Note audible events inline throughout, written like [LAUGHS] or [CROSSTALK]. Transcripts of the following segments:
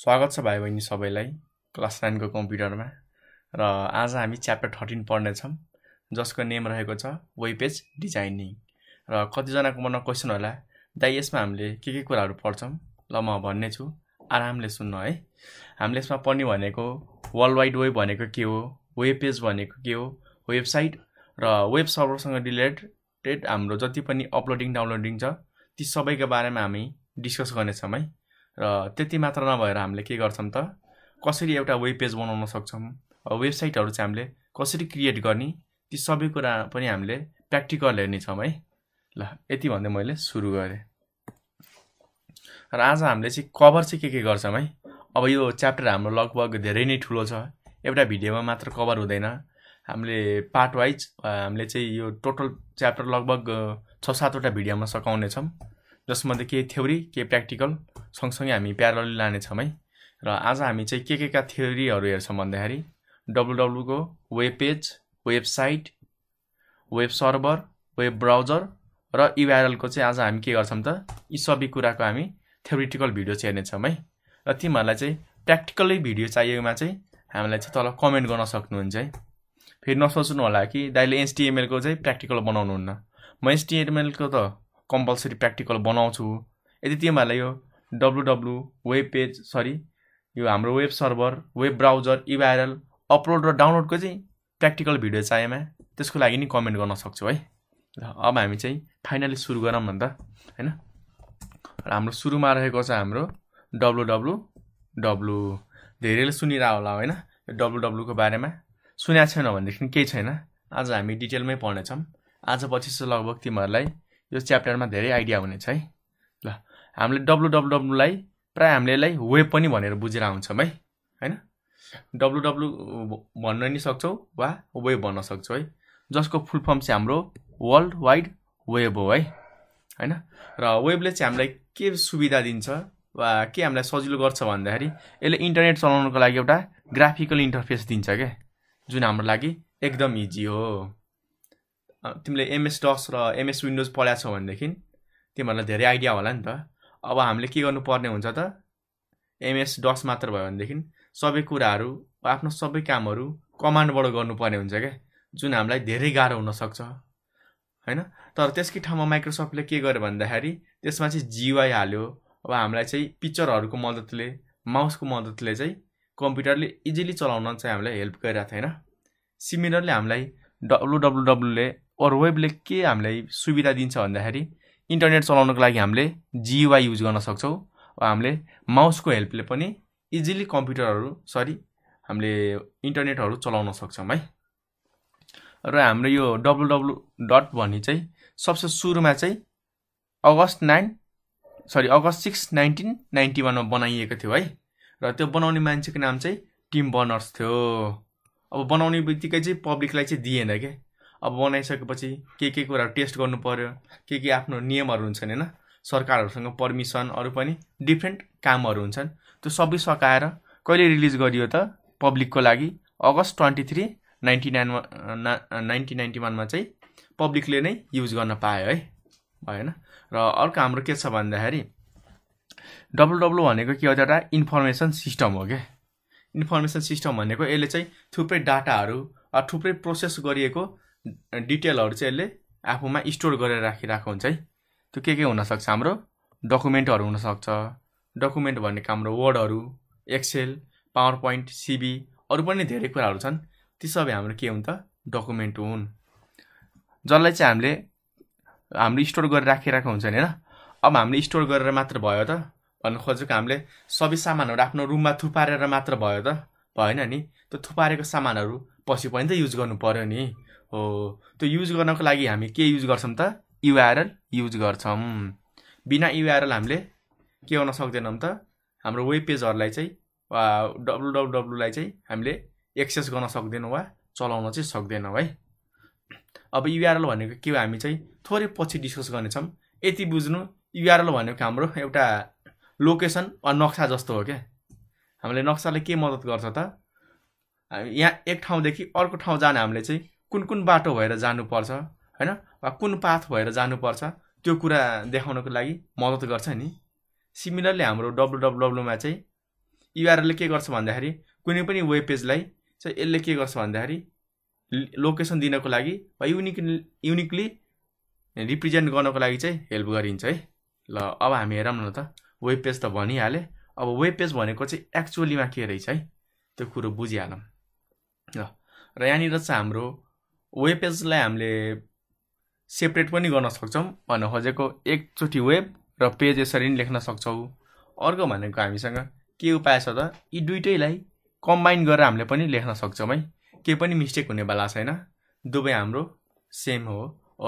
स्वागत छ भाइ बहिनी सबैलाई क्लास नाइनको कम्प्युटरमा र आज हामी च्याप्टर थर्टिन पढ्नेछौँ जसको नेम रहेको छ वेब पेज डिजाइनिङ र कतिजनाको मनमा क्वेसन होला दाइ यसमा हामीले के के कुराहरू पढ्छौँ ल म भन्ने छु आरामले सुन्नु है हामीले यसमा पढ्ने भनेको वर्ल्ड वाइड वेब भनेको के हो वेब पेज भनेको के हो वेबसाइट र वेब सर्भरसँग रिलेटेड हाम्रो जति पनि अपलोडिङ डाउनलोडिङ छ ती सबैको बारेमा हामी डिस्कस गर्नेछौँ है र त्यति मात्र नभएर हामीले के गर्छौँ त कसरी एउटा वेब पेज बनाउन सक्छौँ वेबसाइटहरू चाहिँ हामीले कसरी क्रिएट गर्ने ती सबै कुरा पनि हामीले प्र्याक्टिकल हेर्नेछौँ है ल यति भन्दै मैले सुरु गरेँ र आज हामीले चाहिँ कभर चाहिँ के के गर्छौँ है अब यो च्याप्टर हाम्रो लगभग धेरै नै ठुलो छ एउटा भिडियोमा मात्र कभर हुँदैन हामीले पार्ट वाइज हामीले चाहिँ यो टोटल च्याप्टर लगभग छ सातवटा भिडियोमा सघाउनेछौँ जसमध्ये केही थ्योरी केही प्र्याक्टिकल सँगसँगै हामी प्यारल लानेछौँ है र आज हामी चाहिँ के के का थ्योरीहरू हेर्छौँ भन्दाखेरि डब्लुडब्लुको web page website web server web browser र इभाइरलको चाहिँ आज हामी के गर्छौँ त यी सबै कुराको हामी थ्योरिटिकल भिडियो चाहिँ हेर्नेछौँ है र तिमीहरूलाई चाहिँ प्र्याक्टिकलै भिडियो चाहिएकोमा चाहिँ हामीलाई चाहिँ तल कमेन्ट गर्न सक्नुहुन्छ है फेरि नसोच्नु होला कि दाइले एसटिएमएलको चाहिँ प्र्याक्टिकल बनाउनुहुन्न म एसटिएमएलको त कम्पलसरी प्र्याक्टिकल बनाउँछु यदि तिमीहरूलाई यो डब्लु वेब पेज सरी यो हाम्रो वेब सर्भर वेब ब्राउजर इभाइरल अपलोड र डाउनलोडको चाहिँ प्र्याक्टिकल भिडियो चाहिएमा त्यसको लागि नि कमेन्ट गर्न सक्छु है र अब हामी चाहिँ फाइनली सुरु गरौँ भन्दा होइन र हाम्रो सुरुमा रहेको छ हाम्रो डब्लु डब्लु धेरैले सुनिरह होला होइन यो डब्लु डब्लुको बारेमा सुनेको छैन भनेदेखि केही छैन आज हामी डिटेलमै पढ्नेछौँ आजपछि चाहिँ लगभग तिमीहरूलाई यो च्याप्टरमा धेरै आइडिया हुनेछ है ल हामीले डब्लु डब्लु डब्लुलाई प्रायः हामीले यसलाई वेब पनि भनेर बुझेर आउँछौँ है होइन डब्लु डब्लु भन्न नि सक्छौँ वा वेब भन्न सक्छौँ है जसको फुल फर्म चाहिँ हाम्रो वर्ल्ड वाइड वेब हो है होइन र वेबले चाहिँ हामीलाई के सुविधा दिन्छ वा के हामीलाई सजिलो गर्छ भन्दाखेरि यसले इन्टरनेट चलाउनुको लागि एउटा ग्राफिकल इन्टरफेस दिन्छ क्या जुन हाम्रो लागि एकदम इजी हो तिमीले एमएस डस र एमएस विन्डोज पढाएको छौ भनेदेखि तिमीहरूलाई धेरै आइडिया होला नि त अब हामीले के गर्नुपर्ने हुन्छ त एमएस डस मात्र भयो भनेदेखि सबै कुराहरू आफ्नो सबै कामहरू कमान्डबाट गर्नुपर्ने हुन्छ क्या जुन हामीलाई धेरै गाह्रो हुनसक्छ होइन तर त्यसकै ठाउँमा माइक्रोसफ्टले के गर्यो भन्दाखेरि त्यसमा चाहिँ जिवाई हाल्यो अब हामीलाई चाहिँ पिक्चरहरूको मद्दतले माउसको मद्दतले चाहिँ कम्प्युटरले इजिली चलाउन चाहिँ हामीलाई हेल्प गरिरहेको थियो होइन सिमिलरली हामीलाई डब्लु डब्लु अरू वेबले के हामीलाई सुविधा दिन्छ भन्दाखेरि इन्टरनेट चलाउनको लागि हामीले जियुआई युज गर्न सक्छौँ हामीले माउसको हेल्पले पनि इजिली कम्प्युटरहरू सरी हामीले इन्टरनेटहरू चलाउन सक्छौँ है र हाम्रो यो डब्लु डब्लु डट भन्ने चाहिँ सबसे सुरुमा चाहिँ August nine sorry August six nineteen ninety वानमा बनाइएको थियो है र त्यो बनाउने मान्छेको नाम चाहिँ टिम बर्नर्स थियो अब बनाउने बित्तिकै चाहिँ पब्लिकलाई चाहिँ दिएन क्या अब बनाइसकेपछि के के कुराहरू टेस्ट गर्नु पऱ्यो के के आफ्नो नियमहरू हुन्छन् होइन सरकारहरूसँग पर्मिसन अरू पनि डिफ्रेन्ट कामहरू हुन्छन् त्यो सबै सकाएर कहिले रिलिज गरियो त पब्लिकको लागि अगस्त ट्वेन्टी थ्री नाइन्टी नाइनमा नाइन्टिन नाइन्टी वानमा चाहिँ पब्लिकले नै युज गर्न पायो है भएन र अर्को हाम्रो के छ भन्दाखेरि डब्लुडब्लु भनेको के हो एउटा इन्फर्मेसन सिस्टम हो क्या इन्फर्मेसन सिस्टम भनेको यसले चाहिँ थुप्रै डाटाहरू थुप्रै प्रोसेस गरिएको डिटेलहरू चाहिँ यसले आफूमा स्टोर गरेर राखिरहेको हुन्छ है त्यो के के हुनसक्छ हाम्रो डकुमेन्टहरू हुनसक्छ डकुमेन्ट भन्ने काम हाम्रो वर्डहरू एक्सेल पावर पोइन्ट सिबी अरू पनि धेरै कुराहरू छन् ती सबै हाम्रो के हुन् त डकुमेन्ट हुन् जसलाई चाहिँ हामीले हामीले स्टोर गरेर राखिरहेको हुन्छ नि होइन अब हामीले स्टोर गरेर मात्र भयो त भन्नु खोजेको हामीले सबै सामानहरू आफ्नो रुममा थुपारेर मात्र भयो त भएन नि त्यो थुपारेको सामानहरू पछि पनि त युज गर्नु पऱ्यो नि हो त्यो युज गर्नको लागि हामी के युज गर्छौँ त युआरएल युज गर्छौँ बिना युआरएल हामीले के गर्न सक्दैनौँ त हाम्रो वेब पेजहरूलाई चाहिँ वा डब्लुडब्लुडब्लुलाई चाहिँ हामीले एक्सेस गर्न सक्दैनौँ वा चलाउन चाहिँ सक्दैनौँ है अब युआरएल भनेको के हो हामी चाहिँ थोरै पछि डिस्कस गर्नेछौँ यति बुझ्नु युआरएल भनेको हाम्रो एउटा लोकेसन वा नक्सा जस्तो हो क्या हामीले नक्साले के मद्दत गर्छ त यहाँ एक ठाउँदेखि अर्को ठाउँ जान हामीले चाहिँ कुन कुन बाटो भएर जानुपर्छ होइन वा कुन पाथ भएर जानुपर्छ त्यो कुरा देखाउनको लागि मद्दत गर्छ नि सिमिलरली हाम्रो डब्लु डब्लु चाहिँ युआरएलले e के गर्छ भन्दाखेरि कुनै पनि वेब पेजलाई चाहिँ यसले के गर्छ भन्दाखेरि लोकेसन दिनको लागि वा युनिक युनिकली रिप्रेजेन्ट गर्नको लागि चाहिँ हेल्प गरिन्छ है ल अब हामी हेरौँ न त वेब पेज त भनिहालेँ अब वेब पेज भनेको चाहिँ एक्चुअलीमा के रहेछ है त्यो कुरो बुझिहालौँ ल र यहाँनिर चाहिँ हाम्रो वेब पेजलाई हामीले सेपरेट पनि गर्न सक्छौँ भन्न खोजेको एकचोटि वेब र पेज यसरी नै लेख्न सक्छौँ अर्को भनेको हामीसँग के उपाय छ त यी दुइटैलाई कम्बाइन गरेर हामीले पनि लेख्न सक्छौँ है केही पनि मिस्टेक हुनेवाला छैन दुवै हाम्रो सेम हो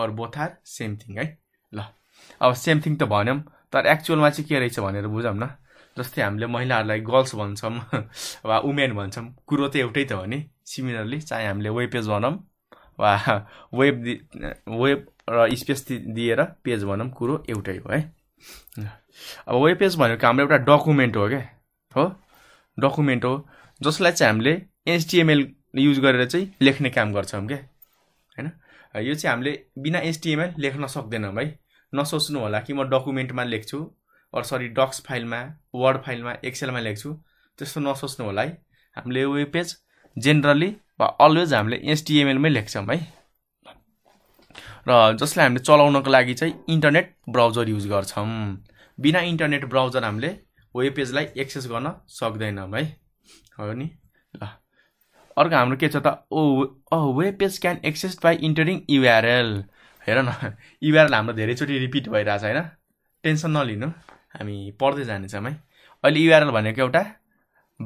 अर बोथार सेम थिङ है ल अब सेम थिङ त भन्यौँ तर एक्चुअलमा चाहिँ के रहेछ भनेर बुझौँ न जस्तै हामीले महिलाहरूलाई गर्ल्स भन्छौँ [LAUGHS] वा वुमेन भन्छौँ कुरो त एउटै त हो नि सिमिलरली चाहे हामीले वेब पेज भनौँ वा वेब वेब र स्पेस दिएर पेज भनौँ कुरो एउटै हो है अब वेब पेज भनेको हाम्रो एउटा डकुमेन्ट हो क्या हो डकुमेन्ट हो जसलाई चाहिँ हामीले एचटिएमएल युज गरेर चाहिँ लेख्ने काम गर्छौँ क्या होइन यो चाहिँ हामीले बिना एचटिएमएल लेख्न सक्दैनौँ है नसोच्नु होला कि म डकुमेन्टमा लेख्छु अरू सरी डक्स फाइलमा वर्ड फाइलमा एक्सेलमा लेख्छु त्यस्तो नसोच्नु होला है हामीले वेब पेज जेनरली वा अलवेज हामीले एसटिएमएलमै लेख्छौँ है र जसलाई हामीले चलाउनको लागि चाहिँ इन्टरनेट ब्राउजर युज गर्छौँ बिना इन्टरनेट ब्राउजर हामीले वेब पेजलाई एक्सेस गर्न सक्दैनौँ है हो नि ल अर्को हाम्रो के छ त ओ uh web page can access by entering URL हेर न युआरएल हाम्रो धेरैचोटि रिपिट भइरहेछ होइन टेन्सन नलिनु हामी पढ्दै जानेछौँ है अहिले युआरएल भनेको एउटा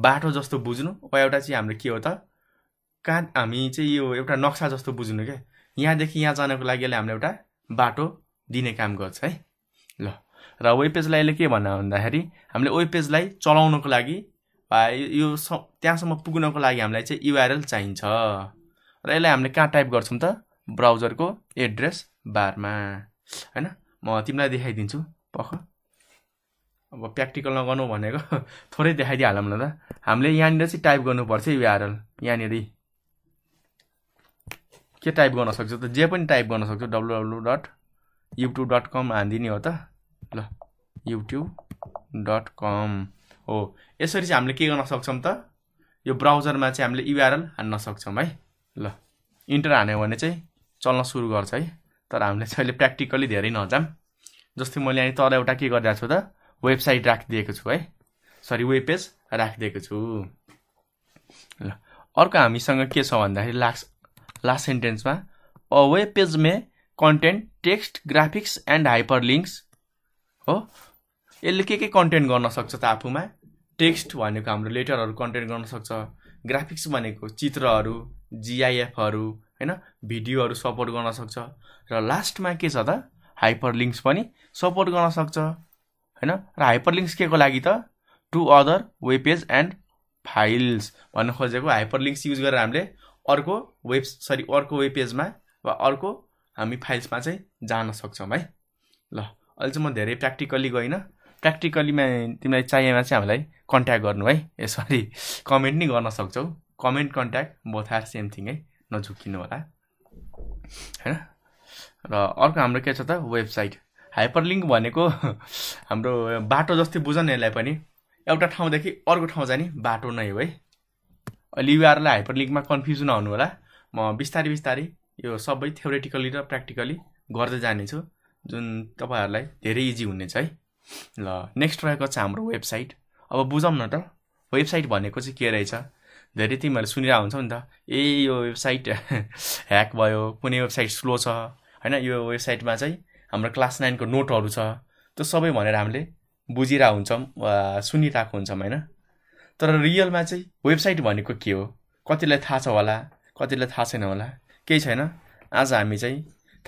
बाटो जस्तो बुझ्नु वा एउटा चाहिँ हाम्रो के हो त कहाँ हामी चाहिँ यो एउटा नक्सा जस्तो बुझ्नु क्या यहाँदेखि यहाँ जानको लागि यसले हामीलाई एउटा बाटो दिने काम गर्छ है ल र वेब पेजलाई यसले के भन्न भन्दाखेरि हामीले वेब पेजलाई चलाउनको लागि वा यो स त्यहाँसम्म पुग्नको लागि हामीलाई चाहिँ युआरएल चाहिन्छ र यसलाई हामीले कहाँ टाइप गर्छौँ त ब्राउजरको एड्रेस बारमा होइन म तिमीलाई देखाइदिन्छु पख अब प्र्याक्टिकल नगर्नु भनेको [LAUGHS] थोरै देखाइदिइहालौँ न त हामीले यहाँनिर चाहिँ टाइप गर्नुपर्छ युआरएल यहाँनिर के टाइप गर्न सक्छ त जे पनि टाइप गर्न सक्छौ W W dot YouTube dot com हानिदिने हो त ल युट्युब डट कम हो यसरी चाहिँ हामीले के गर्न सक्छौँ त यो ब्राउजरमा चाहिँ हामीले युआरएल हान्न सक्छौँ है ल इन्टर हान्यो भने चाहिँ चल्न सुरु गर्छ है तर हामीले चाहिँ अहिले प्र्याक्टिकली धेरै नजाम जस्तै मैले यहाँ तल एउटा के गरिरहेको छु त वेबसाइट राखिदिएको छु है सरी वेब पेज राखिदिएको छु ल अर्को हामीसँग के छ भन्दाखेरि लास्ट लास्ट सेन्टेन्समा a web page may contain text graphics and hyperlinks हो यसले के के कन्टेन्ट गर्न सक्छ त आफूमा टेक्स्ट भनेको हाम्रो लेटरहरू कन्टेन्ट गर्न सक्छ ग्राफिक्स भनेको चित्रहरू जिआइएफहरू होइन भिडियोहरू सपोर्ट गर्न सक्छ र लास्टमा के छ त हाइपर लिङ्क्स पनि सपोर्ट गर्न सक्छ होइन र हाइपर लिङ्क्स के को लागि त to other web page and files भन्नु खोजेको हाइपर लिङ्क्स युज गरेर हामीले अर्को वेब सरी अर्को वेब पेजमा वा अर्को हामी फाइल्समा चाहिँ जान सक्छौँ है ल अहिले चाहिँ म धेरै प्र्याक्टिकल्ली गइनँ प्र्याक्टिकल्लीमा तिमीलाई चाहिएमा चाहिँ हामीलाई कन्ट्याक्ट गर्नु है ए सरी कमेन्ट नै गर्न सक्छौ comment contact both are same thing है नझुकिनु होला होइन र अर्को हाम्रो के छ त वेबसाइट हाइपर लिङ्क भनेको हाम्रो बाटो जस्तै बुझ्नेहरूलाई पनि एउटा ठाउँदेखि अर्को ठाउँ जाने बाटो नै हो है युआरलाई लिङ्कमा कन्फ्युज नहुनु होला म बिस्तारै बिस्तारै यो सबै थ्योरेटिकली र प्र्याक्टिकली गर्दै जानेछु जुन तपाईँहरूलाई धेरै इजी हुनेछ है ल नेक्स्ट रहेको छ हाम्रो वेबसाइट अब बुझौँ न त वेबसाइट भनेको चाहिँ के रहेछ धेरै तिमीहरूले सुनिरहेको हुन्छौ नि त ए यो वेबसाइट ह्याक [LAUGHS] भयो कुनै वेबसाइट स्लो छ होइन यो वेबसाइटमा चाहिँ हाम्रो क्लास नाइनको नोटहरू छ त्यो सबै भनेर हामीले बुझिरहेको हुन्छौँ सुनिरहेको हुन्छौँ होइन तर रियलमा चाहिँ वेबसाइट भनेको के हो कतिलाई थाहा छ होला कतिलाई थाहा छैन होला केही छैन आज हामी चाहिँ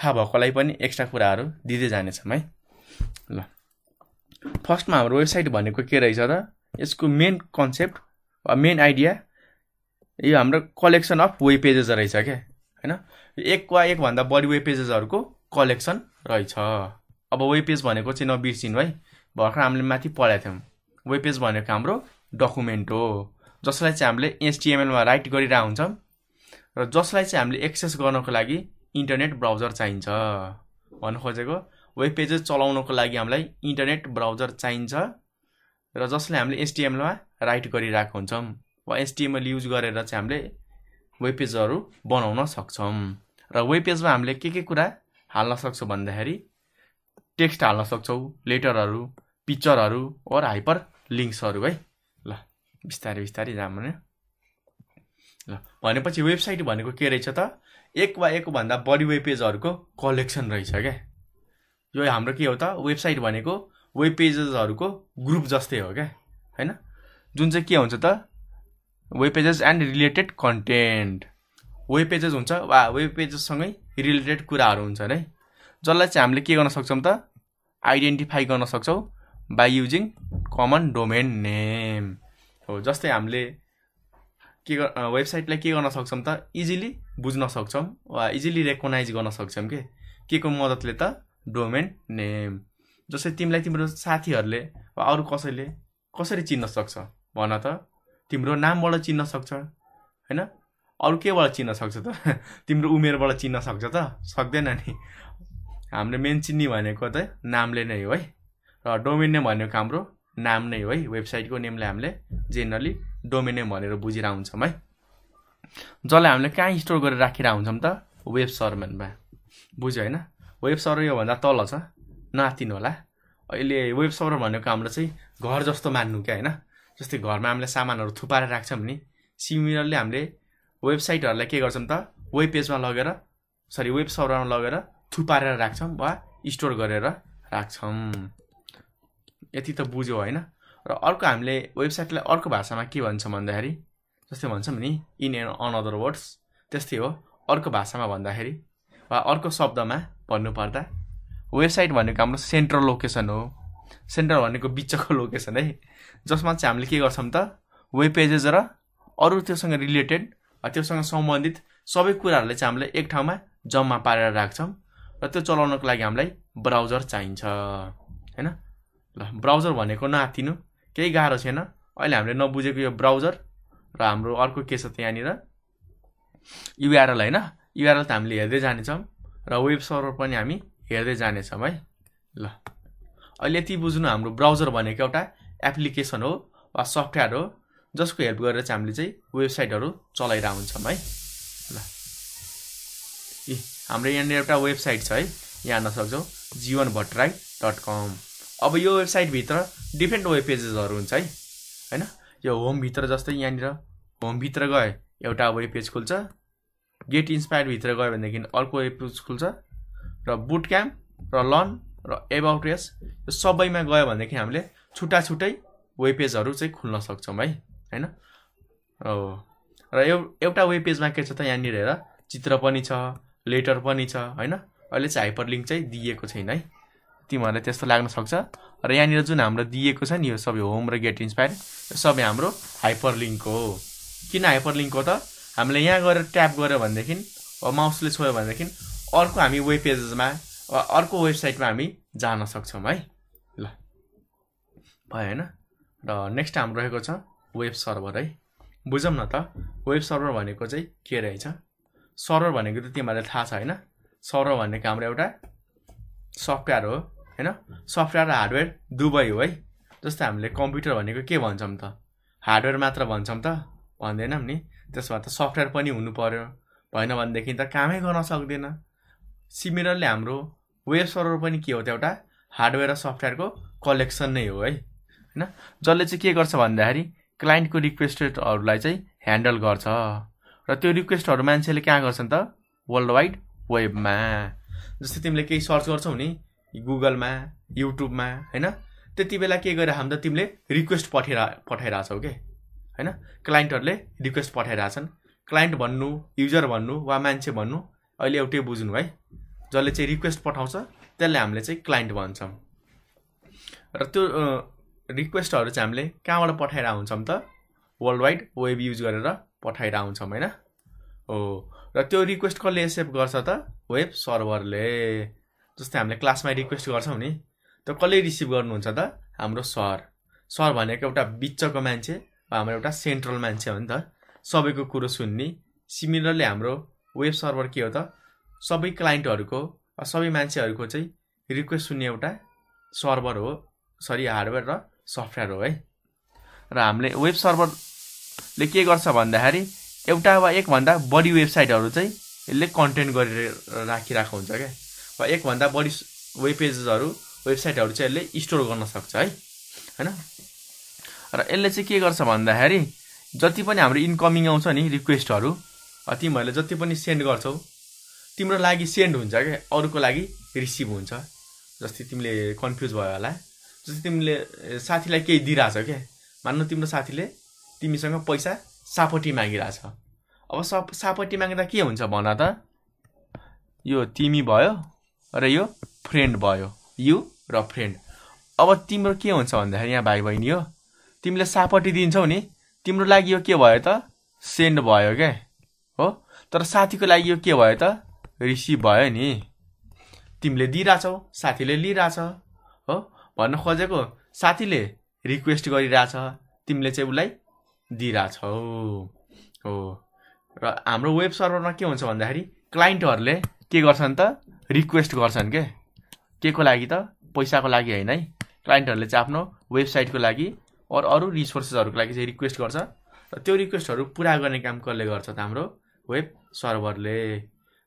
थाहा भएकोलाई पनि एक्स्ट्रा कुराहरू दिँदै जानेछौँ है ल फर्स्टमा हाम्रो वेबसाइट भनेको के रहेछ र यसको मेन कन्सेप्ट वा मेन आइडिया यो हाम्रो कलेक्सन अफ वेब पेजेस रहेछ क्या होइन एक वा एकभन्दा बढी वेब पेजेसहरूको कलेक्सन रहेछ अब वेब पेज भनेको चाहिँ नबिर्सिनु है भर्खर हामीले माथि पढाएको थियौँ वेब पेज भनेको हाम्रो डकुमेन्ट हो जसलाई चाहिँ हामीले एचटिएमएलमा राइट गरिरहेको हुन्छ र जसलाई चाहिँ हामीले एक्सेस गर्नको लागि इन्टरनेट ब्राउजर चाहिन्छ भन्नु खोजेको वेब पेजेस चलाउनको लागि हामीलाई इन्टरनेट ब्राउजर चाहिन्छ र जसलाई हामीले एचटिएमएलमा राइट गरिरहेको हुन्छौँ वा एचटिएमएल युज गरेर चाहिँ हामीले वेब पेजहरू बनाउन सक्छौँ र वेब पेजमा हामीले के के कुरा हाल्न सक्छौँ भन्दाखेरि टेक्स्ट हाल्न सक्छौँ लेटरहरू पिक्चरहरू ओर हाइपर लिङ्क्सहरू है बिस्तारै बिस्तारै जाम भने ल भनेपछि वेबसाइट भनेको के रहेछ त एक वा एकभन्दा बढी वेब पेजहरूको कलेक्सन रहेछ क्या यो हाम्रो के हो त वेबसाइट भनेको वेब पेजेसहरूको ग्रुप जस्तै हो क्या होइन जुन चाहिँ के हुन्छ त web pages and related content web pages हुन्छ वा वेब पेजेससँगै रिलेटेड कुराहरू हुन्छ है जसलाई चाहिँ हामीले के गर्न सक्छौँ त आइडेन्टिफाई गर्न सक्छौँ by using common domain name हो जस्तै हामीले के वेबसाइटलाई के गर्न सक्छौँ त इजिली बुझ्न सक्छौँ वा इजिली रेकगनाइज गर्न सक्छौँ के के को मद्दतले त डोमेन नेम जस्तै तिमीलाई तिम्रो साथीहरूले वा अरू कसैले कसरी चिन्न सक्छ भन त तिम्रो नामबाट चिन्न सक्छ होइन अरू केबाट चिन्न सक्छ त [LAUGHS] तिम्रो उमेरबाट चिन्न सक्छ त सक्दैन नि हाम्रो मेन चिन्ने भनेको त नामले नै हो है र डोमेन नेम भनेको हाम्रो नाम नै हो है वेबसाइटको नेमलाई हामीले जेनरली नेम भनेर बुझिरहेको हुन्छौँ है जसलाई हामीले कहाँ स्टोर गरेर राखिरहेको हुन्छौँ त वेब सर्भरमा बुझ्यो होइन वेब सर्भर योभन्दा तल छ नातिनु होला अहिले वेब सर्भर भनेको हाम्रो चाहिँ घर जस्तो मान्नु क्या होइन जस्तै घरमा हामीले सामानहरू थुपारेर राख्छौँ भने सिमिलरली हामीले वेबसाइटहरूलाई के गर्छौँ त वेब पेजमा लगेर सरी वेब सर्भरमा लगेर थुपारेर राख्छौँ वा स्टोर गरेर राख्छौँ यति त बुझ्यो होइन र अर्को हामीले वेबसाइटलाई अर्को भाषामा के भन्छौँ भन्दाखेरि जस्तै भन्छौँ नि in an on other words त्यस्तै हो अर्को भाषामा भन्दाखेरि वा अर्को शब्दमा भन्नुपर्दा वेबसाइट भनेको हाम्रो सेन्ट्रल लोकेसन हो सेन्ट्रल भनेको बिचको लोकेसन है जसमा चाहिँ हामीले के गर्छौँ त वेब पेजेस र अरू त्योसँग रिलेटेड त्योसँग सम्बन्धित सबै कुराहरूलाई चाहिँ हामीले एक ठाउँमा जम्मा पारेर राख्छौँ र त्यो चलाउनको लागि हामीलाई ब्राउजर चाहिन्छ होइन ल ब्राउजर भनेको नातिनु केही गाह्रो छैन अहिले हामीले नबुझेको यो ब्राउजर र हाम्रो अर्को के छ त्यहाँनिर युआरएल होइन युआरएल त हामीले हेर्दै जानेछौँ र वेब सर्भर पनि हामी हेर्दै जानेछौँ है ल अहिले यति बुझ्नु हाम्रो ब्राउजर भनेको एउटा एप्लिकेसन हो वा सफ्टवेयर हो जसको हेल्प गरेर चाहिँ हामीले चाहिँ वेबसाइटहरू चलाइरह हुन्छौँ है ल ए हाम्रो यहाँनिर एउटा वेबसाइट छ है यहाँ हेर्न सक्छौँ जीवन भट्टराई डट कम अब यो वेबसाइटभित्र डिफ्रेन्ट वेब पेजेसहरू हुन्छ है होइन यो होमभित्र जस्तै यहाँनिर होमभित्र गयो एउटा वेब पेज खुल्छ गेट इन्सपायरभित्र गयो भनेदेखि अर्को वेब पेज खुल्छ र बुट क्याम्प र लन र एबाउट यस यो सबैमा गयो भनेदेखि हामीले छुट्टा छुट्टै वेब पेजहरू चाहिँ खुल्न सक्छौँ है होइन हो र एउ एउटा वेब पेजमा के छ त यहाँनिर हेर चित्र पनि छ लेटर पनि छ होइन अहिले चाहिँ हाइपर लिङ्क चाहिँ दिएको छैन है तिमीहरूलाई त्यस्तो लाग्न सक्छ र यहाँनिर जुन हाम्रो दिएको छ नि यो सबै होम र गेट इन्सपायर यो सबै हाम्रो हाइपर लिङ्क हो किन हाइपर लिङ्क हो त हामीले यहाँ गएर ट्याप गऱ्यो भनेदेखि माउसले छोयो भनेदेखि अर्को हामी वेब पेजेसमा वा अर्को वेबसाइटमा हामी जान सक्छौँ है ल भयो होइन र नेक्स्ट हाम्रो रहेको छ वेब सर्भर है बुझौँ न त वेब सर्भर भनेको चाहिँ के रहेछ सर्भर भनेको त तिमीहरूलाई थाहा छ होइन सर्भर भनेको हाम्रो एउटा सफ्टवेयर हो होइन सफ्टवेयर र हार्डवेयर दुवै हो है जस्तै हामीले कम्प्युटर भनेको के भन्छौँ त हार्डवेयर मात्र भन्छौँ त भन्दैनौँ नि त्यसमा त सफ्टवेयर पनि हुनु पऱ्यो भएन भनेदेखि त कामै गर्न सक्दैन सिमिलरली हाम्रो वेब सर्भर पनि के हो त एउटा हार्डवेयर र सफ्टवेयरको कलेक्सन नै हो है होइन जसले चाहिँ के गर्छ भन्दाखेरि क्लाइन्टको रिक्वेस्टहरूलाई चाहिँ ह्यान्डल गर्छ र त्यो रिक्वेस्टहरू मान्छेले कहाँ गर्छन् त वर्ल्ड वाइड वेबमा जस्तै तिमीले केही सर्च गर्छौ नि गुगलमा युट्युबमा होइन त्यति बेला के गरेर हामी त तिमीले रिक्वेस्ट पठाइरा पठाइरहेछौ के होइन क्लाइन्टहरूले रिक्वेस्ट पठाइरहेछन् क्लाइन्ट भन्नु युजर भन्नु वा मान्छे भन्नु अहिले एउटै बुझ्नु है जसले चाहिँ रिक्वेस्ट पठाउँछ त्यसले हामीले चाहिँ क्लाइन्ट भन्छौँ र त्यो रिक्वेस्टहरू चाहिँ हामीले कहाँबाट पठाएर हुन्छौँ त वर्ल्ड वाइड वेब युज गरेर पठाएर हुन्छौँ होइन हो र त्यो रिक्वेस्ट कसले एक्सेप्ट गर्छ त वेब सर्भरले जस्तै हामीले क्लासमा रिक्वेस्ट गर्छौँ नि त कसले रिसिभ गर्नुहुन्छ त हाम्रो सर सर भनेको एउटा बिचको मान्छे वा हाम्रो एउटा सेन्ट्रल मान्छे हो नि त सबैको कुरो सुन्ने सिमिलरली हाम्रो वेब सर्भर के हो त सबै क्लाइन्टहरूको सबै मान्छेहरूको चाहिँ रिक्वेस्ट सुन्ने एउटा सर्भर हो सरी हार्डवेयर र सफ्टवेयर हो है र हामीले वेब सर्भरले के गर्छ भन्दाखेरि एउटा वा एकभन्दा बढी वेबसाइटहरू चाहिँ यसले कन्टेन्ट गरेर राखिरहेको हुन्छ क्या वा एकभन्दा बढी वेब पेजेसहरू वेबसाइटहरू चाहिँ यसले स्टोर गर्न सक्छ है होइन र यसले चाहिँ के गर्छ भन्दाखेरि जति पनि हाम्रो इन्कमिङ आउँछ नि रिक्वेस्टहरू तिमीहरूले जति पनि सेन्ड गर्छौ तिम्रो लागि सेन्ड हुन्छ क्या अरूको लागि रिसिभ हुन्छ जस्तै तिमीले कन्फ्युज भयो होला जस्तै तिमीले साथीलाई केही दिइरहेछ क्या मान्नु तिम्रो साथीले तिमीसँग पैसा सापट्टि मागिरहेछ अब सप सापट्टि माग्दा के हुन्छ भन त यो तिमी भयो र यो फ्रेन्ड भयो यु र फ्रेन्ड अब तिम्रो के हुन्छ भन्दाखेरि यहाँ भाइ बहिनी हो तिमीले सापट्टि दिन्छौ नि तिम्रो लागि यो के भयो त सेन्ड भयो क्या हो तर साथीको लागि यो के भयो त रिसिभ भयो नि तिमीले दिइरहेछौ साथीले लिइरहेछ हो भन्न खोजेको साथीले रिक्वेस्ट गरिरहेछ तिमीले चाहिँ उसलाई दिइरहेछौ हो र हाम्रो वेब सर्भरमा के हुन्छ भन्दाखेरि क्लाइन्टहरूले के गर्छन् त रिक्वेस्ट गर्छन् के के को लागि त पैसाको लागि होइन है क्लाइन्टहरूले चाहिँ आफ्नो वेबसाइटको लागि अरू अरू रिसोर्सेसहरूको लागि चाहिँ रिक्वेस्ट गर्छ र त्यो रिक्वेस्टहरू पुरा गर्ने काम कसले गर्छ त हाम्रो वेब सर्भरले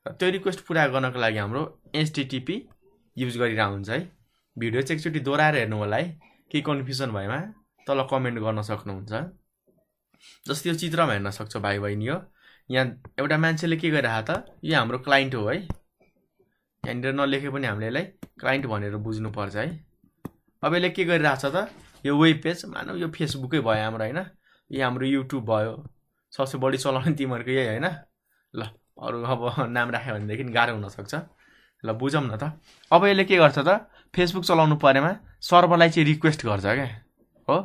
र त्यो रिक्वेस्ट पुरा गर्नको लागि हाम्रो एचटिटिपी युज गरिरहेको हुन्छ है भिडियो चाहिँ एकचोटि दोहोऱ्याएर हेर्नु होला है केही कन्फ्युजन भएमा तल कमेन्ट गर्न सक्नुहुन्छ जस्तै यो चित्रमा हेर्न सक्छ भाइ बहिनी हो यहाँ एउटा मान्छेले के गरिरहेको त यो हाम्रो क्लाइन्ट हो है यहाँनिर नलेखे पनि हामीले यसलाई क्लाइन्ट भनेर बुझ्नुपर्छ है अब यसले के गरिरहेछ त यो वेब पेज मानौँ यो फेसबुकै भयो हाम्रो होइन यो हाम्रो युट्युब भयो सबसे बढी चलाउने तिमीहरूको यही होइन ल अरू अब नाम राख्यो भनेदेखि गाह्रो हुनसक्छ ल बुझौँ न त अब यसले के गर्छ त फेसबुक चलाउनु परेमा सर्भरलाई चाहिँ रिक्वेस्ट गर्छ क्या हो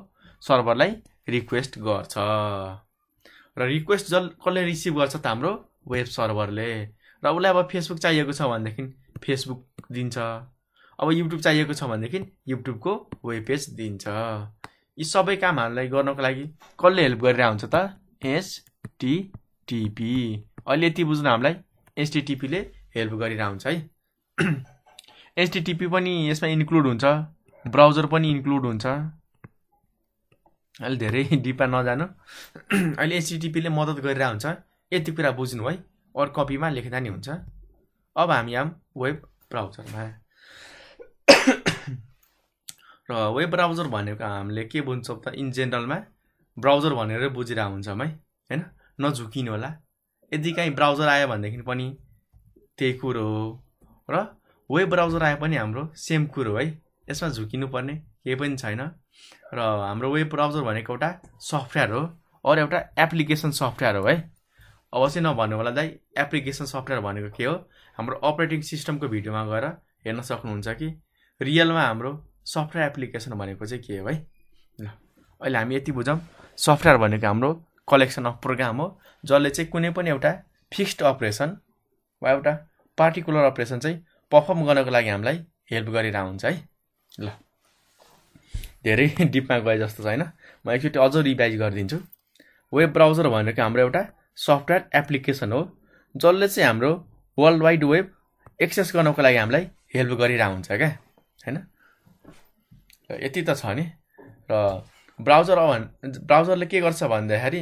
सर्भरलाई रिक्वेस्ट गर्छ र रिक्वेस्ट जल कसले रिसिभ गर्छ त हाम्रो वेब सर्भरले र उसलाई अब फेसबुक चाहिएको छ भनेदेखि फेसबुक दिन्छ अब युट्युब चाहिएको छ भनेदेखि युट्युबको वेब पेज दिन्छ यी सबै काम हामीलाई गर्नको लागि कसले हेल्प गरेर हुन्छ त एसटिटिपी अहिले यति बुझ्नु हामीलाई एसटिटिपीले हेल्प गरेर हुन्छ है [CLEARS THROAT] एसटिटिपी पनि यसमा इन्क्लुड हुन्छ ब्राउजर पनि इन्क्लुड हुन्छ अहिले धेरै [LAUGHS] डिपा नजानु [CLEARS THROAT] अहिले एसटिटिपीले मद्दत गरेर हुन्छ यति कुरा बुझ्नु है अरू कपीमा लेख्दा नि हुन्छ अब हामी यहाँ वेब ब्राउजरमा र वेब ब्राउजर भनेको हामीले के बुझ्छौँ त इन जेनरलमा ब्राउजर भनेरै बुझिरहेको हुन्छौँ है होइन नझुकिनु होला यदि काहीँ ब्राउजर आयो भनेदेखि पनि त्यही कुरो हो र वेब ब्राउजर आए पनि हाम्रो सेम कुरो है यसमा झुकिनु पर्ने केही पनि छैन र हाम्रो वेब ब्राउजर भनेको एउटा सफ्टवेयर हो अरू एउटा एप्लिकेसन सफ्टवेयर हो है अवश्य नभन्नु होला दाइ एप्लिकेसन सफ्टवेयर भनेको के हो हाम्रो अपरेटिङ सिस्टमको भिडियोमा गएर हेर्न सक्नुहुन्छ कि रियलमा हाम्रो सफ्टवेयर एप्लिकेसन भनेको चाहिँ के हो है ल अहिले हामी यति बुझौँ सफ्टवेयर भनेको हाम्रो कलेक्सन अफ प्रोग्राम हो जसले चाहिँ कुनै पनि एउटा फिक्स्ड अपरेसन वा एउटा पार्टिकुलर अपरेसन चाहिँ पर्फर्म गर्नको लागि हामीलाई हेल्प गरिरह हुन्छ है ल धेरै डिपमा गए जस्तो छैन म एकचोटि अझ रिभाइज गरिदिन्छु वेब ब्राउजर भनेको हाम्रो एउटा सफ्टवेयर एप्लिकेसन हो जसले चाहिँ हाम्रो वर्ल्ड वाइड वेब एक्सेस गर्नको लागि हामीलाई हेल्प गरिरहेको हुन्छ क्या होइन यति त छ नि र ब्राउजर अब ब्राउजरले के गर्छ भन्दाखेरि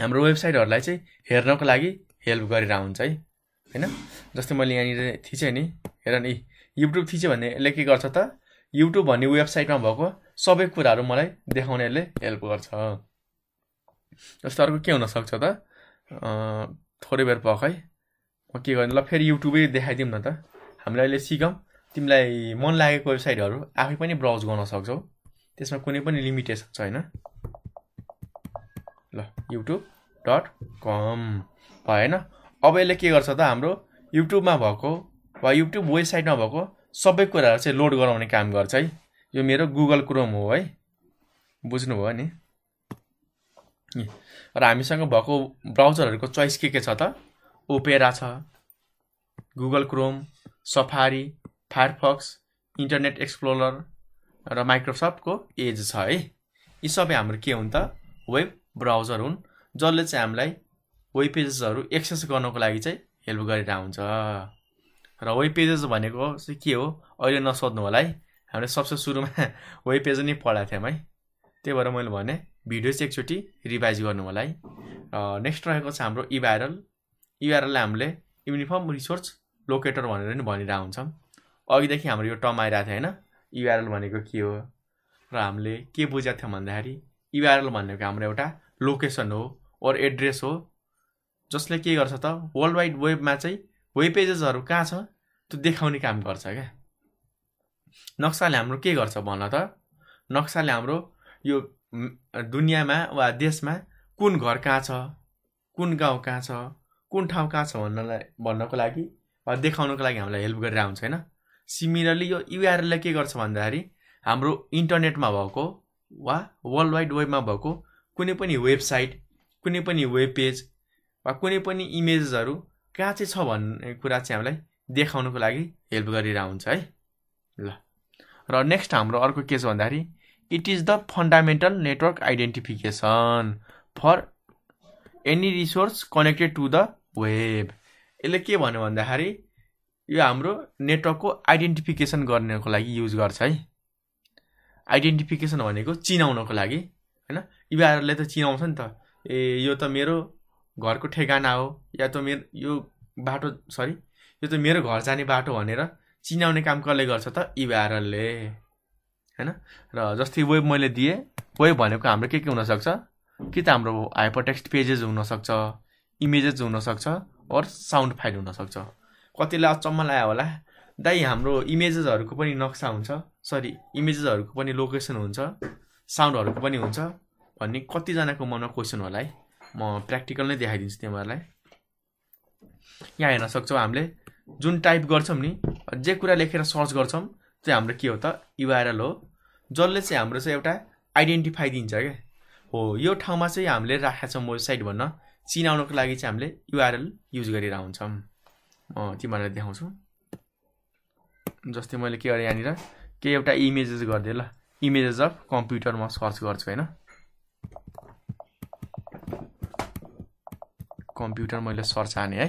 हाम्रो वेबसाइटहरूलाई चाहिँ हेर्नको लागि हेल्प गरिरहेको हुन्छ है होइन जस्तै मैले यहाँनिर थिचेँ नि हेर नि युट्युब थिचेँ भने यसले के गर्छ त युट्युब भन्ने वेबसाइटमा भएको सबै कुराहरू मलाई देखाउने यसले हेल्प गर्छ जस्तो अर्को के हुनसक्छ त थोरै बेर पख है के गर्ने ल फेरि युट्युबै देखाइदिउँ न त हामीले अहिले सिकौँ तिमीलाई मन लागेको वेबसाइटहरू आफै पनि ब्राउज गर्न सक्छौ त्यसमा कुनै पनि लिमिटेसन छ होइन ल युट्युब डट कम भएन अब यसले के गर्छ त हाम्रो युट्युबमा भएको वा युट्युब वेबसाइटमा भएको सबै कुराहरू चाहिँ लोड गराउने काम गर्छ है यो मेरो गुगल क्रोम हो है बुझ्नुभयो नि र हामीसँग भएको ब्राउजरहरूको चोइस के के छ त ओपेरा छ Google Chrome Safari Firefox Internet Explorer र माइक्रोसफ्टको एज छ है यी सबै हाम्रो के हुन् त वेब ब्राउजर हुन् जसले चाहिँ हामीलाई वेब पेजेसहरू एक्सेस गर्नको लागि चाहिँ हेल्प गरेर हुन्छ र वेब पेजेस भनेको चाहिँ के हो अहिले नसोध्नु होला है हामीले सबसे सुरुमा [LAUGHS] वेब पेज नै पढाएको थियौँ है त्यही भएर मैले भने भिडियो चाहिँ एकचोटि रिभाइज गर्नु होला है र नेक्स्ट रहेको छ हाम्रो इभाइरल युआरएललाई हामीले युनिफर्म रिसोर्स लोकेटर भनेर नि भनिरहेको हुन्छौँ अघिदेखि हाम्रो यो टर्म आइरहेको थियो होइन युआरएल भनेको के हो र हामीले के बुझाएको थियौँ भन्दाखेरि युआरएल भनेको हाम्रो एउटा लोकेसन हो ओर एड्रेस हो जसले के गर्छ त वर्ल्ड वाइड वेबमा चाहिँ वेब पेजेसहरू कहाँ छ त्यो देखाउने काम गर्छ क्या नक्साले हाम्रो के गर्छ भन त नक्साले हाम्रो यो दुनियाँमा वा देशमा कुन घर कहाँ छ कुन गाउँ कहाँ छ कुन ठाउँ कहाँ छ भन्नलाई भन्नको लागि वा देखाउनको लागि हामीलाई हेल्प गरेर आउँछ होइन सिमिलरली यो युआरएलले के गर्छ भन्दाखेरि हाम्रो इन्टरनेटमा भएको वा वर्ल्ड वाइड वेबमा भएको कुनै पनि वेबसाइट कुनै पनि वेब पेज वा कुनै पनि इमेजेसहरू कहाँ चाहिँ छ भन्ने कुरा चाहिँ हामीलाई देखाउनुको लागि हेल्प हुन्छ है ल र नेक्स्ट हाम्रो अर्को के छ भन्दाखेरि it is the fundamental network identification for any resource connected to the web यसले के भन्यो भन्दाखेरि यो हाम्रो नेटवर्कको आइडेन्टिफिकेसन गर्नको लागि युज गर्छ है आइडेन्टिफिकेसन भनेको चिनाउनको लागि होइन युवाहरूले त चिनाउँछ नि त ए यो त मेरो घरको ठेगाना हो या त मेरो यो बाटो सरी यो त मेरो घर जाने बाटो भनेर चिनाउने काम कसले गर्छ त इभारलले होइन र जस्तै वेब मैले दिएँ वेब भनेको हाम्रो के के हुनसक्छ कि त हाम्रो हाइपर टेक्स्ट पेजेस हुनसक्छ इमेजेस हुनसक्छ अर साउन्ड फाइल हुनसक्छ कतिलाई अचम्म लाग्यो होला दाइ हाम्रो इमेजेसहरूको पनि नक्सा हुन्छ सरी इमेजेसहरूको पनि लोकेसन हुन्छ साउन्डहरूको पनि हुन्छ भन्ने कतिजनाको मनमा क्वेसन होला है म प्र्याक्टिकल नै देखाइदिन्छु तिमीहरूलाई यहाँ हेर्न सक्छौँ हामीले जुन टाइप गर्छौँ नि जे कुरा लेखेर सर्च गर्छौँ त्यो हाम्रो के हो त युआरएल हो जसले चाहिँ हाम्रो चाहिँ एउटा आइडेन्टिफाई दिन्छ क्या हो यो ठाउँमा चाहिँ हामीले राखेका छौँ वेबसाइट भन्न चिनाउनको लागि चाहिँ हामीले युआरएल युज गरेर हुन्छौँ म भनेर देखाउँछु जस्तै मैले के गरेँ यहाँनिर केही एउटा इमेजेस गरिदिएँ ल इमेजेस अफ कम्प्युटर म सर्च गर्छु होइन कम्प्युटर मैले सर्च हाने है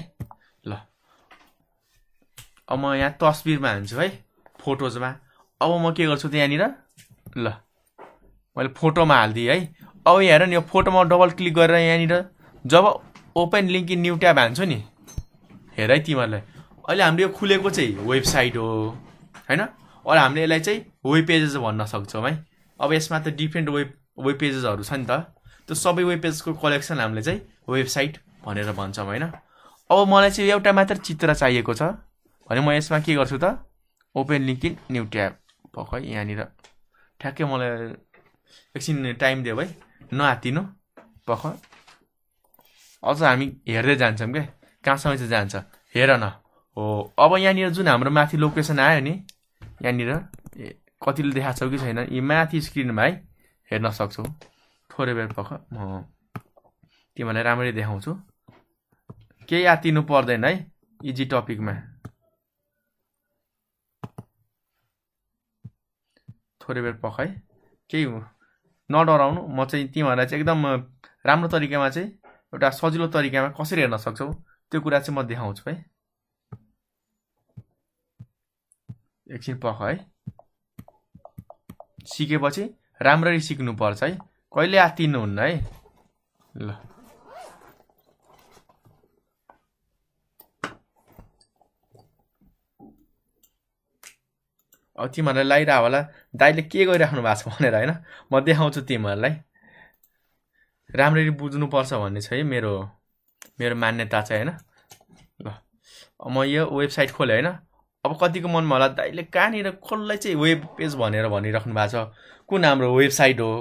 ल अब म यहाँ तस्बिरमा हान्छु है फोटोजमा अब म के गर्छु त्यहाँनिर ल मैले फोटोमा हालिदिएँ है अब यहाँ हेर नि यो फोटोमा डबल क्लिक गरेर यहाँनिर जब open link in new tab हान्छु नि हेर है तिमीहरूलाई अहिले हाम्रो यो खुलेको चाहिँ वेबसाइट हो होइन अरू हामीले यसलाई चाहिँ वेब पेजेस भन्न सक्छौँ है अब यसमा त डिफ्रेन्ट वेब वेब पेजेसहरू छ नि त त्यो सबै वेब पेजेसको कलेक्सन हामीले चाहिँ वेबसाइट भनेर भन्छौँ होइन अब मलाई चाहिँ एउटा मात्र चित्र चाहिएको छ भने म यसमा के गर्छु त open link in new tab है यहाँनिर ठ्याक्कै मलाई एकछिन टाइम दियो भाइ नहातिनु भर्खर अझ हामी हेर्दै जान्छौँ क्या कहाँसम्म चाहिँ जान्छ हेर न हो अब यहाँनिर जुन हाम्रो माथि लोकेसन आयो नि यहाँनिर ए कतिले देखाएको छौ कि छैन यी माथि स्क्रिनमा है हेर्न सक्छौ थोरै बेर पख म तिमीहरूलाई राम्ररी देखाउँछु केही आतिनु पर्दैन है इजी टपिकमा थोरै बेर पख है केही नडराउनु म चाहिँ तिमीहरूलाई चाहिँ एकदम राम्रो तरिकामा चाहिँ एउटा सजिलो तरिकामा कसरी हेर्न सक्छौँ त्यो कुरा चाहिँ म देखाउँछु है एकछिन पख है सिकेपछि राम्ररी सिक्नुपर्छ है कहिले आत्तिनुहुन्न है ल तिमीहरूलाई लगाइरह होला दाइले के गरिराख्नु भएको छ भनेर होइन म देखाउँछु तिमीहरूलाई राम्ररी बुझ्नुपर्छ भन्ने छ है मेरो मेरो मान्यता चाहिँ होइन ल म यो वेबसाइट खोलेँ होइन अब कतिको मनमा होला दाइले कहाँनिर कसलाई चाहिँ वेब पेज भनेर भनिराख्नु भएको छ कुन हाम्रो वेबसाइट हो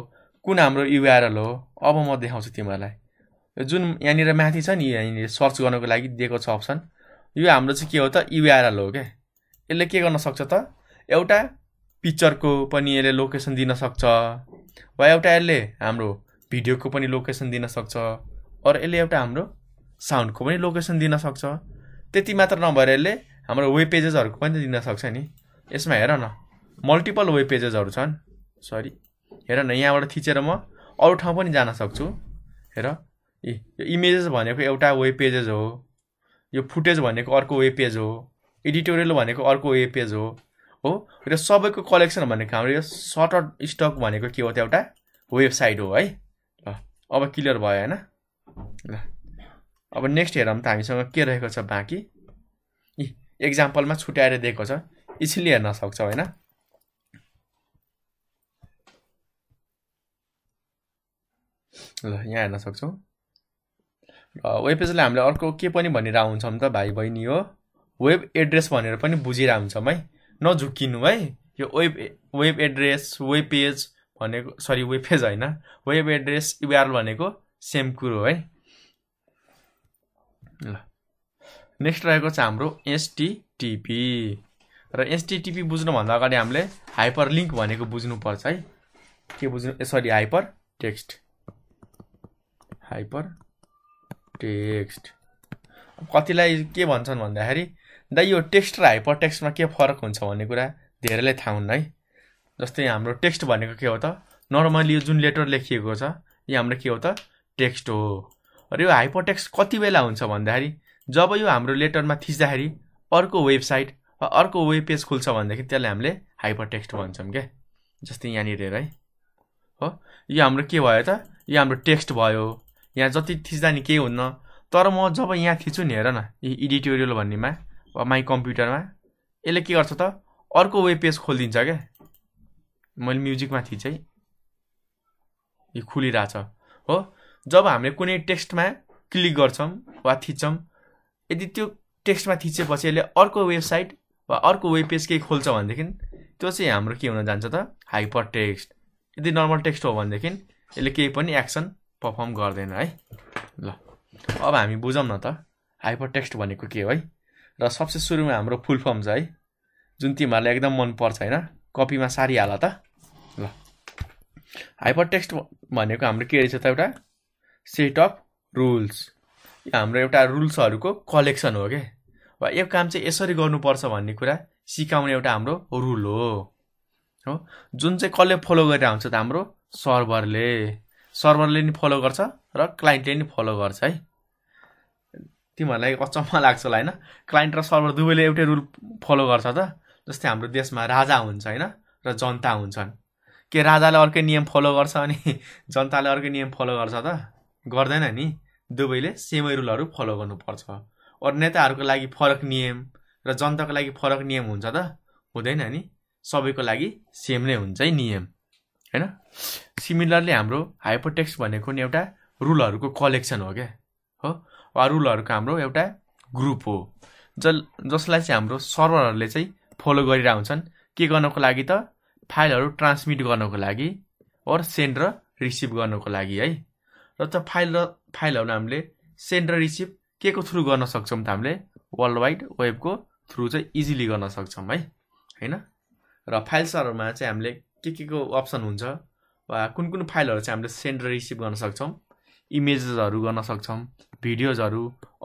कुन हाम्रो युआरएल हो अब म देखाउँछु तिमीहरूलाई जुन यहाँनिर माथि छ नि यहाँनिर सर्च गर्नको लागि दिएको छ अप्सन यो हाम्रो चाहिँ के हो त युआरएल हो क्या यसले के गर्न सक्छ त एउटा पिक्चरको पनि यसले लोकेसन दिन सक्छ वा एउटा यसले हाम्रो भिडियोको पनि लोकेसन दिन सक्छ अरू यसले एउटा हाम्रो साउन्डको पनि लोकेसन दिन सक्छ त्यति मात्र नभएर यसले हाम्रो वेब पेजेसहरूको पनि दिन सक्छ नि यसमा हेर न मल्टिपल वेब पेजेसहरू छन् सरी हेर न यहाँबाट थिचेर म अरू ठाउँ पनि जान सक्छु हेर ए यो इमेजेस भनेको एउटा वेब पेजेस हो यो फुटेज भनेको अर्को वेब पेज हो एडिटोरियल भनेको अर्को वेब पेज हो हो र सबैको कलेक्सन भनेको हाम्रो यो सर्ट स्टक भनेको के हो त एउटा वेबसाइट हो है अब क्लियर भयो होइन ल अब नेक्स्ट हेरौँ त हामीसँग के रहेको छ बाँकी इक्जाम्पलमा एक्जाम्पलमा छुट्याएर दिएको छ इजिली हेर्न सक्छौ होइन ल यहाँ हेर्न सक्छौँ र वेब पेजलाई हामीले अर्को के पनि भनिरहेको हुन्छौँ त भाइ बहिनी हो वेब एड्रेस भनेर पनि बुझिरहेको हुन्छौँ है नझुक्किनु है यो web web address web page भनेको सरी वेब पेज होइन वेब एड्रेस युआरएल भनेको सेम कुरो है ल नेक्स्ट रहेको छ हाम्रो एसटिटिपी र एसटिटिपी बुझ्नुभन्दा अगाडि हामीले हाइपर लिङ्क भनेको बुझ्नुपर्छ है के बुझ्नु sorry hyper text hyper text कतिलाई के भन्छन् भन्दाखेरि दा यो टेक्स्ट र हाइपर टेक्स्टमा के फरक हुन्छ भन्ने कुरा धेरैलाई थाहा हुन्न है जस्तै हाम्रो टेक्स्ट भनेको के हो त नर्मली यो जुन लेटर लेखिएको छ यो हाम्रो के हो त टेक्स्ट हो र यो हाइपर टेक्स्ट कति बेला हुन्छ भन्दाखेरि जब यो हाम्रो लेटरमा थिच्दाखेरि अर्को वेबसाइट वा अर्को वेब पेज खुल्छ भनेदेखि त्यसलाई हामीले हाइपर टेक्स्ट भन्छौँ क्या जस्तै यहाँनिर हेर है हो यो हाम्रो के भयो त यो हाम्रो टेक्स्ट भयो यहाँ जति थिच्दा नि केही हुन्न तर म जब यहाँ थिच्छु नि हेर न यो इडिटोरियल भन्नेमा वा माई कम्प्युटरमा यसले के गर्छ त अर्को वेब पेज खोलिदिन्छ क्या मैले म्युजिकमाथि चाहिँ यो खुलिरहेछ हो जब हामीले कुनै टेक्स्टमा क्लिक गर्छौँ वा थिच्छौँ यदि त्यो टेक्स्टमा थिचेपछि यसले अर्को वेबसाइट वा अर्को वेब पेज केही खोल्छ भनेदेखि त्यो चाहिँ हाम्रो के हुन जान्छ त हाइपर टेक्स्ट यदि नर्मल टेक्स्ट हो भनेदेखि यसले केही पनि एक्सन पर्फर्म गर्दैन है ल अब हामी बुझौँ न त हाइपर टेक्स्ट भनेको के हो है र सबसे सुरुमा हाम्रो फुल फर्म छ है जुन तिमीहरूलाई एकदम मनपर्छ होइन कपीमा सारिहाल त ल हाइपर टेक्स्ट भनेको हाम्रो के रहेछ त एउटा सेट अफ रुल्स यो हाम्रो एउटा रुल्सहरूको कलेक्सन हो क्या वा यो काम चाहिँ यसरी गर्नुपर्छ भन्ने कुरा सिकाउने एउटा हाम्रो रुल हो हो जुन चाहिँ कसले फलो गरेर आउँछ त हाम्रो सर्भरले सर्भरले नि फलो गर्छ र क्लाइन्टले नि फलो गर्छ है तिमीहरूलाई अचम्म लाग्छ होला होइन क्लाइन्ट र सर्भर दुवैले एउटै रुल फलो गर्छ त जस्तै हाम्रो देशमा राजा हुन्छ होइन र जनता हुन्छन् के राजाले अर्कै नियम फलो गर्छ अनि [LAUGHS] जनताले अर्कै नियम फलो गर्छ त गर्दैन नि दुवैले सेमै रुलहरू फलो गर्नुपर्छ अरू नेताहरूको लागि फरक नियम र जनताको लागि फरक नियम हुन्छ त हुँदैन नि सबैको लागि सेम नै हुन्छ है नियम होइन सिमिलरली हाम्रो हाइपोटेक्स भनेको नि एउटा रुलहरूको कलेक्सन हो क्या हो वा रुलहरूको हाम्रो एउटा ग्रुप हो जसलाई चाहिँ हाम्रो सर्भरहरूले चाहिँ फलो गरिरहेको हुन्छन् के गर्नको लागि त फाइलहरू ट्रान्समिट गर्नको लागि अर सेन्ड र रिसिभ गर्नको लागि है र त फाइल र फाइलहरू हामीले सेन्ड र रिसिभ के को थ्रु गर्न सक्छौँ त हामीले वर्ल्ड वाइड वेबको थ्रु चाहिँ इजिली गर्न सक्छौँ है होइन र फाइल्सहरूमा चाहिँ हामीले के के को अप्सन हुन्छ वा कुन कुन फाइलहरू चाहिँ हामीले सेन्ड र रिसिभ गर्न सक्छौँ इमेजेसहरू गर्न सक्छौँ भिडियोजहरू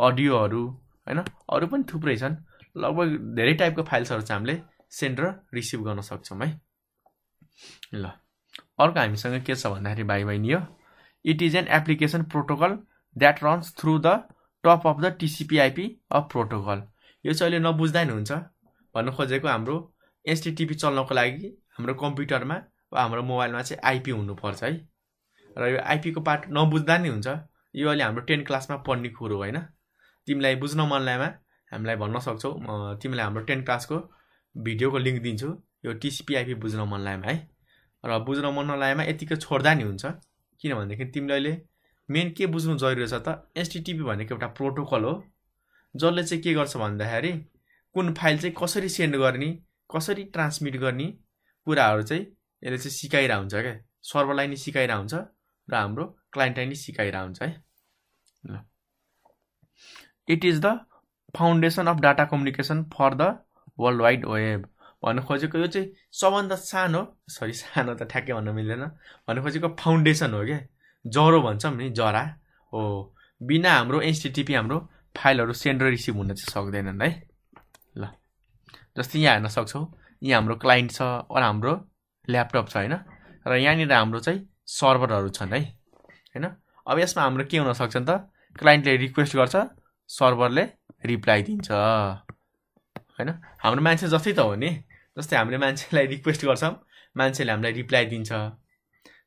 अडियोहरू होइन अरू पनि थुप्रै छन् लगभग धेरै टाइपको फाइल्सहरू चाहिँ हामीले सेन्ड र रिसिभ गर्न सक्छौँ है ल अर्को हामीसँग के छ भन्दाखेरि भाइ बहिनी हो it is an application protocol that runs through the top of the TCP IP of protocol यो चाहिँ अहिले नबुझ्दा नै हुन्छ भन्नु खोजेको हाम्रो एसटिटिपी चल्नको लागि हाम्रो कम्प्युटरमा वा हाम्रो मोबाइलमा चाहिँ आइपी हुनुपर्छ है र यो आइपीको पार्ट नबुझ्दा नि हुन्छ यो अहिले हाम्रो टेन क्लासमा पढ्ने कुरो होइन तिमीलाई बुझ्न मन लागेमा हामीलाई भन्न सक्छौ तिमीलाई हाम्रो टेन क्लासको भिडियोको लिङ्क दिन्छु यो टिसिपिआइपी बुझ्न मन लाग्यो है र बुझ्न मन नलागेमा यतिकै छोड्दा नि हुन्छ किनभनेदेखि तिमीले अहिले मेन के बुझ्नु जरुरी छ त एसटिटिपी भनेको एउटा प्रोटोकल हो जसले चाहिँ के गर्छ भन्दाखेरि कुन फाइल चाहिँ कसरी सेन्ड गर्ने कसरी ट्रान्समिट गर्ने कुराहरू चाहिँ यसले चाहिँ सिकाइरह हुन्छ क्या सर्भरलाई नि सिकाइरह हुन्छ र हाम्रो क्लाइन्टलाई नि सिकाइरह हुन्छ है ल it is the foundation of data communication for the world wide web भन्नु खोजेको यो चाहिँ सबभन्दा सानो सरी सानो त ठ्याक्कै भन्न मिल्दैन भन्नु खोजेको फाउन्डेसन हो क्या जरो भन्छौँ नि जरा हो बिना हाम्रो एनसिटिपी हाम्रो फाइलहरू सेन्ड र रिसिभ हुन चाहिँ सक्दैनन् है ल जस्तै यहाँ हेर्न सक्छौँ यहाँ हाम्रो क्लाइन्ट छ र हाम्रो ल्यापटप छ होइन र यहाँनिर हाम्रो चाहिँ सर्भरहरू छन् है होइन अब यसमा हाम्रो के हुनसक्छ त क्लाइन्टले रिक्वेस्ट गर्छ सर्भरले रिप्लाई दिन्छ होइन हाम्रो मान्छे जस्तै त हो नि जस्तै हामीले मान्छेलाई रिक्वेस्ट गर्छौँ मान्छेले हामीलाई रिप्लाई दिन्छ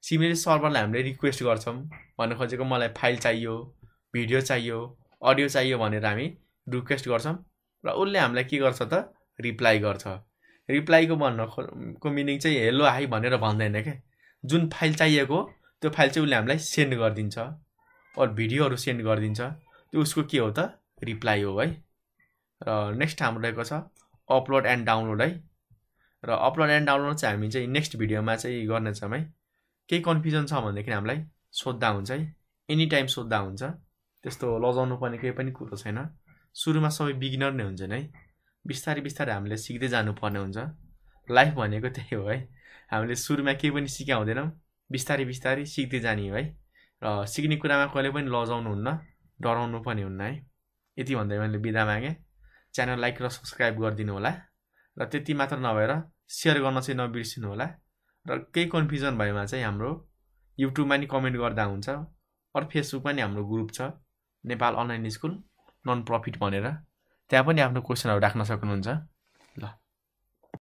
सिमिलर सर्भरलाई हामीले रिक्वेस्ट गर्छौँ भन्नु खोजेको मलाई फाइल चाहियो भिडियो चाहियो अडियो चाहियो भनेर हामी रिक्वेस्ट गर्छौँ र उसले हामीलाई के गर्छ त रिप्लाई गर्छ रिप्लाईको भन्न को मिनिङ चाहिँ हेलो हाई भनेर भन्दैन क्या जुन फाइल चाहिएको त्यो फाइल चाहिँ उसले हामीलाई सेन्ड गरिदिन्छ अरू भिडियोहरू सेन्ड गरिदिन्छ त्यो उसको के हो त रिप्लाई हो है र नेक्स्ट हाम्रो रहेको छ अपलोड एन्ड डाउनलोड है र अपलोड एन्ड डाउनलोड चाहिँ हामी चाहिँ नेक्स्ट भिडियोमा चाहिँ गर्नेछौँ है केही कन्फ्युजन छ भनेदेखि हामीलाई सोद्धा हुन्छ है एनी टाइम सोद्धा हुन्छ त्यस्तो लजाउनु पर्ने केही पनि कुरो छैन सुरुमा सबै बिगिनर नै हुन्छन् है बिस्तारै बिस्तारै हामीले सिक्दै जानुपर्ने हुन्छ लाइफ भनेको त्यही हो है हामीले सुरुमा केही पनि सिका हुँदैनौँ बिस्तारै बिस्तारै सिक्दै जाने हो है र सिक्ने कुरामा कहिले पनि लजाउनु हुन्न डराउनु पनि हुन्न है यति भन्दै मैले बिदा मागेँ च्यानल लाइक र सब्सक्राइब गरिदिनु होला र त्यति मात्र नभएर सेयर गर्न चाहिँ नबिर्सिनु होला र केही कन्फ्युजन भएमा चाहिँ हाम्रो युट्युबमा नि कमेन्ट गर्दा हुन्छ अरू फेसबुकमा नि हाम्रो ग्रुप छ Nepal online school non profit भनेर त्यहाँ पनि आफ्नो क्वेसनहरू राख्न सक्नुहुन्छ